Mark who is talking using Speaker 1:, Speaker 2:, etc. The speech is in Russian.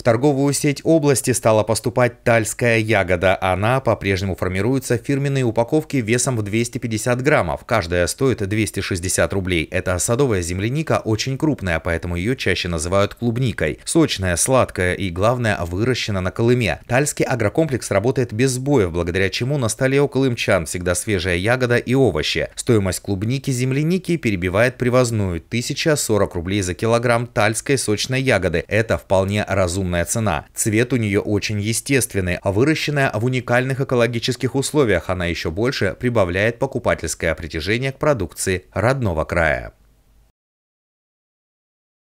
Speaker 1: В торговую сеть области стала поступать тальская ягода. Она по-прежнему формируется в фирменной упаковке весом в 250 граммов. Каждая стоит 260 рублей. Это садовая земляника очень крупная, поэтому ее чаще называют клубникой. Сочная, сладкая и, главное, выращена на Колыме. Тальский агрокомплекс работает без сбоев, благодаря чему на столе у колымчан всегда свежая ягода и овощи. Стоимость клубники земляники перебивает привозную – 1040 рублей за килограмм тальской сочной ягоды. Это вполне разумно разумная цена. Цвет у нее очень естественный, а выращенная в уникальных экологических условиях она еще больше прибавляет покупательское притяжение к продукции родного края.